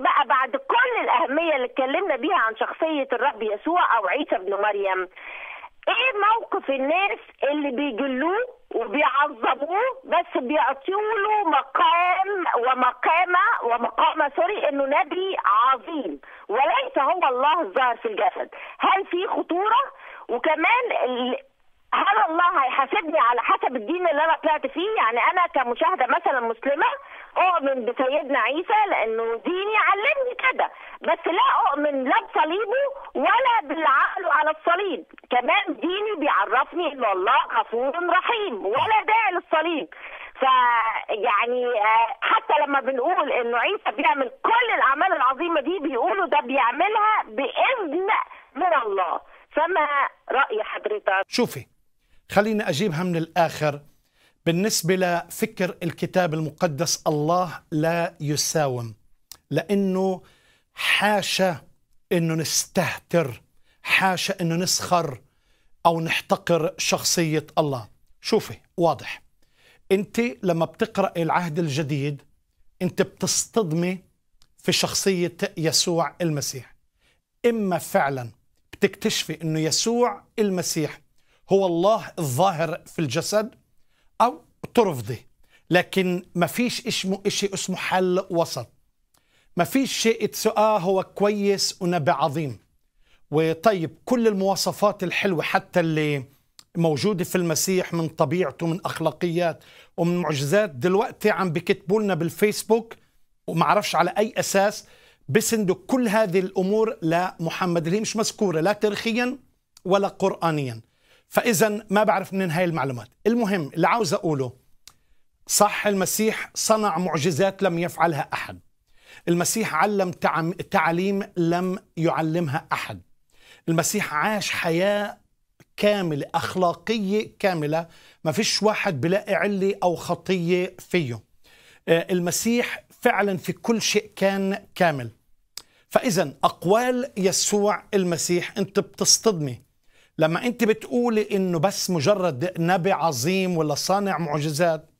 بقى بعد كل الأهمية اللي اتكلمنا بيها عن شخصية الرب يسوع أو عيسى ابن مريم ايه موقف الناس اللي بيجلوه وبيعظموه بس بيعطيوله مقام ومقامة ومقامة سوري انه نبي عظيم وليس هو الله الظاهر في الجسد هل في خطورة وكمان هل الله هيحاسبني على حسب الدين اللي انا طلعت فيه يعني انا كمشاهدة مثلا مسلمة اؤمن بسيدنا عيسى لانه ديني علمني كده بس لا اؤمن لا بصليبه ولا بالعقل على الصليب كمان ديني بيعرفني ان الله غفور رحيم ولا داعي للصليب فيعني آه، حتى لما بنقول انه عيسى بيعمل كل الاعمال العظيمه دي بيقولوا ده بيعملها باذن من الله فما راي حضرتك شوفي خليني اجيبها من الاخر بالنسبة لفكر الكتاب المقدس الله لا يساوم لأنه حاشا أنه نستهتر حاشا أنه نسخر أو نحتقر شخصية الله شوفي واضح أنت لما بتقرأ العهد الجديد أنت بتصطدمي في شخصية يسوع المسيح إما فعلا بتكتشفي أنه يسوع المسيح هو الله الظاهر في الجسد ترفضي لكن ما فيش اسمه شيء اسمه حل وسط ما فيش شيء تسقاه هو كويس ونبي عظيم وطيب كل المواصفات الحلوة حتى اللي موجودة في المسيح من طبيعته من أخلاقيات ومن معجزات دلوقتي عم بكتبوا لنا بالفيسبوك وما اعرفش على أي أساس بسندوا كل هذه الأمور لمحمد اللي هي مش مذكورة لا تاريخيا ولا قرآنيا فاذا ما بعرف منين هاي المعلومات المهم اللي عاوز اقوله صح المسيح صنع معجزات لم يفعلها احد المسيح علم تعاليم لم يعلمها احد المسيح عاش حياه كامله اخلاقيه كامله ما فيش واحد بلاقي عله او خطيه فيه آه، المسيح فعلا في كل شيء كان كامل فاذا اقوال يسوع المسيح انت بتصطدمي لما انت بتقولي انه بس مجرد نبي عظيم ولا صانع معجزات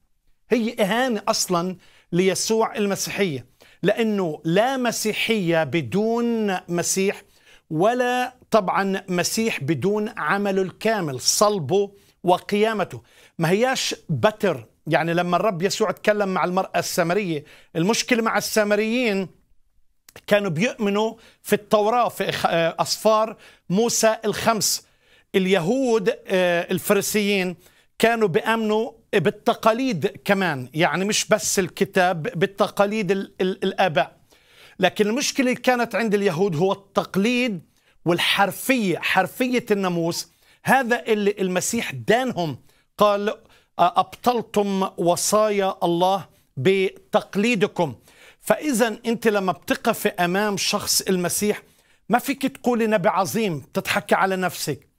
هي اهانه اصلا ليسوع المسيحيه لانه لا مسيحيه بدون مسيح ولا طبعا مسيح بدون عمله الكامل صلبه وقيامته ما هياش بتر يعني لما الرب يسوع تكلم مع المرأة السامرية المشكلة مع السامريين كانوا بيؤمنوا في التوراة في آه، أصفار موسى الخمس اليهود آه، الفرسيين كانوا بأمنوا بالتقاليد كمان يعني مش بس الكتاب بالتقاليد الآباء لكن المشكلة اللي كانت عند اليهود هو التقليد والحرفية حرفية الناموس هذا اللي المسيح دانهم قال أبطلتم وصايا الله بتقليدكم فإذا أنت لما بتقف أمام شخص المسيح ما فيك تقولي نبي عظيم تضحكي على نفسك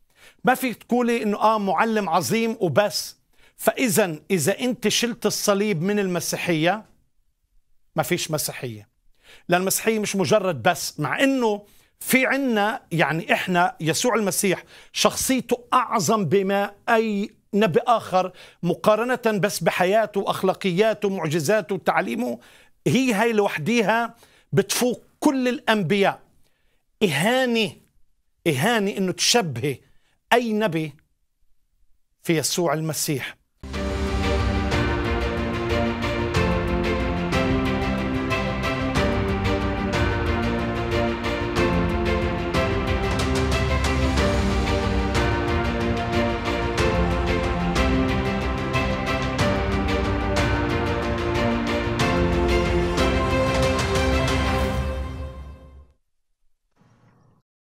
ما فيك تقولي انه اه معلم عظيم وبس فاذا اذا انت شلت الصليب من المسيحيه ما فيش مسيحيه لان المسيحيه مش مجرد بس مع انه في عنا يعني احنا يسوع المسيح شخصيته اعظم بما اي نبي اخر مقارنه بس بحياته واخلاقياته ومعجزاته وتعليمه هي هي لوحديها بتفوق كل الانبياء اهانه اهانه انه تشبهي أي نبي في يسوع المسيح